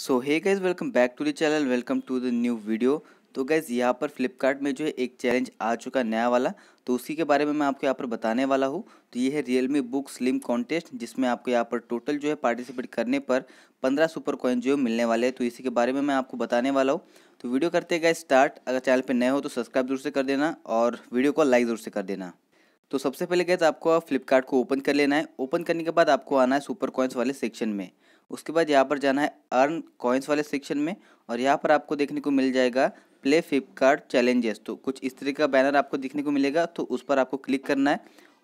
so hey guys welcome back to the channel welcome to the new video तो guys यहाँ पर फ्लिपकार्ट में जो है एक चैलेंज आ चुका नया वाला तो उसी के बारे में मैं आपको यहाँ पर बताने वाला हूँ तो ये है Realme Book Slim contest जिसमें आपको यहाँ पर टोटल जो है पार्टिसिपेट करने पर पंद्रह सुपर कॉइन जो है मिलने वाले हैं तो इसी के बारे में मैं आपको बताने वाला हूँ तो वीडियो करते गए स्टार्ट अगर चैनल पर नए हो तो सब्सक्राइब जरूर से कर देना और वीडियो को लाइक जरूर से कर देना तो सबसे पहले गए आपको फ्लिपकार्ट को ओपन कर लेना है ओपन करने के बाद आपको आना है सुपर कॉइन्स वाले सेक्शन में उसके बाद यहाँ पर जाना है अर्न कॉइन्स वाले सेक्शन में और यहाँ पर आपको देखने को मिल जाएगा प्ले फ्लिपकार्ट चैलेंजेस तो कुछ इस तरह का बैनर आपको देखने को मिलेगा तो उस पर आपको क्लिक करना है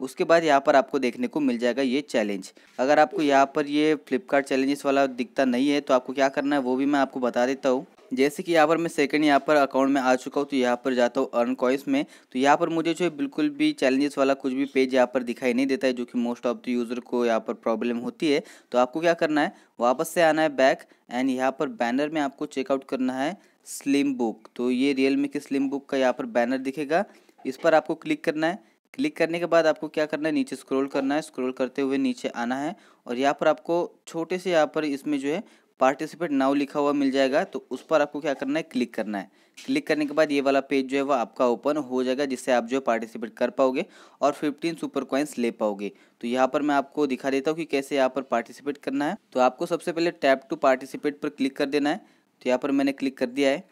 उसके बाद यहाँ पर आपको देखने को मिल जाएगा ये चैलेंज अगर आपको यहाँ पर ये फ्लिपकार्ट चैलेंजेस वाला दिखता नहीं है तो आपको क्या करना है वो भी मैं आपको बता देता हूँ जैसे कि यहाँ पर मैं सेकंड यहाँ पर अकाउंट में आ चुका हूँ तो यहाँ पर जाता हूँ अर्न कॉइंस में तो यहाँ पर मुझे जो है बिल्कुल भी चैलेंजेस वाला कुछ भी पेज यहाँ पर दिखाई नहीं देता है जो कि मोस्ट ऑफ द यूज़र को यहाँ पर प्रॉब्लम होती है तो आपको क्या करना है वापस से आना है बैक एंड यहाँ पर बैनर में आपको चेकआउट करना है स्लिम बुक तो ये रियल मी की स्लिम बुक का यहाँ पर बैनर दिखेगा इस पर आपको क्लिक करना है क्लिक करने के बाद आपको क्या करना है नीचे स्क्रॉल करना है स्क्रॉल करते हुए नीचे आना है और यहाँ पर आपको छोटे से यहाँ पर इसमें जो है पार्टिसिपेट नाउ लिखा हुआ मिल जाएगा तो उस पर आपको क्या करना है क्लिक करना है क्लिक करने के बाद ये वाला पेज जो है वो आपका ओपन हो जाएगा जिससे आप जो है पार्टिसिपेट कर पाओगे और 15 सुपर कॉइन्स ले पाओगे तो यहाँ पर मैं आपको दिखा देता हूँ कि कैसे यहाँ पर पार्टिसिपेट करना है तो आपको सबसे पहले टैप टू पार्टिसिपेट पर क्लिक कर देना है तो यहाँ पर मैंने क्लिक कर दिया है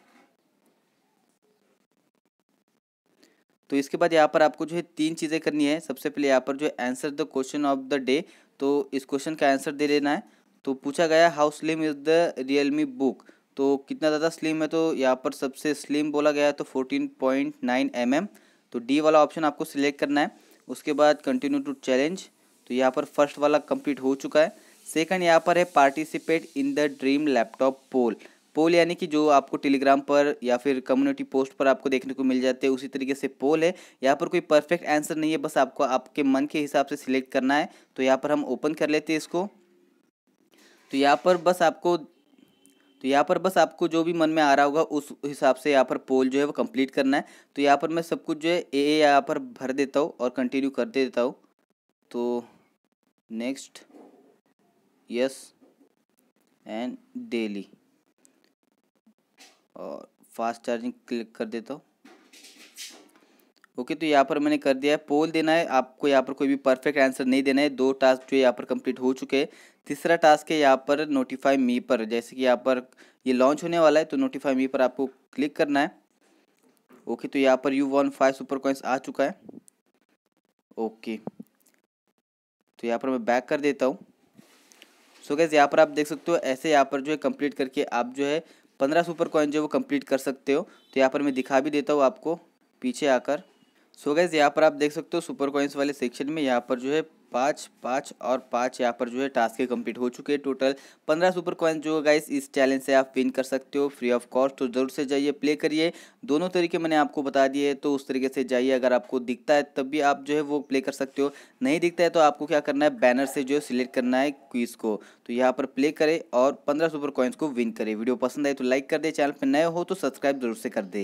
तो इसके बाद यहाँ पर आपको जो है तीन चीज़ें करनी है सबसे पहले यहाँ पर जो answer the question of the day तो इस क्वेश्चन का आंसर दे देना है तो पूछा गया how slim is the Realme book तो कितना ज़्यादा स्लिम है तो यहाँ पर सबसे स्लिम बोला गया है तो fourteen point nine M M तो डी वाला ऑप्शन आपको सिलेक्ट करना है उसके बाद कंटिन्यू टू चैलेंज तो यहाँ पर फर्स्ट वाला कंप्लीट हो चुका है सेकंड यहाँ पर है participate in the dream laptop poll poll यानी कि जो आपको टेलीग्राम पर या फिर कम्युनिटी पोस्ट पर आपको देखने को मिल जाते हैं उसी तरीके से पोल है यहाँ पर कोई परफेक्ट आंसर नहीं है बस आपको आपके मन के हिसाब से सिलेक्ट करना है तो यहाँ पर हम ओपन कर लेते हैं इसको तो यहाँ पर बस आपको तो यहाँ पर बस आपको जो भी मन में आ रहा होगा उस हिसाब से यहाँ पर पोल जो है वो कंप्लीट करना है तो यहाँ पर मैं सब कुछ जो है ए ए यहाँ पर भर देता हूँ और कंटिन्यू कर दे देता हूँ तो नेक्स्ट यस एंड डेली और फास्ट चार्जिंग क्लिक कर देता हूँ ओके तो यहाँ पर मैंने कर दिया है पोल देना है आपको यहाँ पर कोई भी परफेक्ट आंसर नहीं देना है दो टास्क जो यहाँ पर कंप्लीट हो चुके हैं तीसरा टास्क है यहाँ पर नोटिफाई मी पर जैसे कि यहाँ पर ये लॉन्च होने वाला है तो नोटिफाई मी पर आपको क्लिक करना है ओके तो यहाँ पर you won five super coins आ चुका है ओके तो यहाँ पर मैं बैक कर देता हूँ सो गैस यहाँ पर आप देख सकते हो ऐसे यहाँ पर जो है कम्प्लीट करके आप जो है पंद्रह सुपर कॉइन जो है वो कम्प्लीट कर सकते हो तो यहाँ पर मैं दिखा भी देता हूँ आपको पीछे आकर सो गैस यहाँ पर आप देख सकते हो सुपर कॉइंस वाले सेक्शन में यहाँ पर जो है पाँच पाँच और पाँच यहाँ पर जो है टास्क कंप्लीट हो चुके हैं टोटल पंद्रह सुपर कॉइन जो गाइस इस चैलेंज से आप विन कर सकते हो फ्री ऑफ कॉस्ट तो जरूर से जाइए प्ले करिए दोनों तरीके मैंने आपको बता दिए तो उस तरीके से जाइए अगर आपको दिखता है तब भी आप जो है वो प्ले कर सकते हो नहीं दिखता है तो आपको क्या करना है बैनर से जो है सिलेक्ट करना है क्विज को तो यहाँ पर प्ले करें और पंद्रह सुपर कॉइन्स को विन करें वीडियो पसंद आए तो लाइक कर दे चैनल पर नए हो तो सब्सक्राइब जरूर से कर दे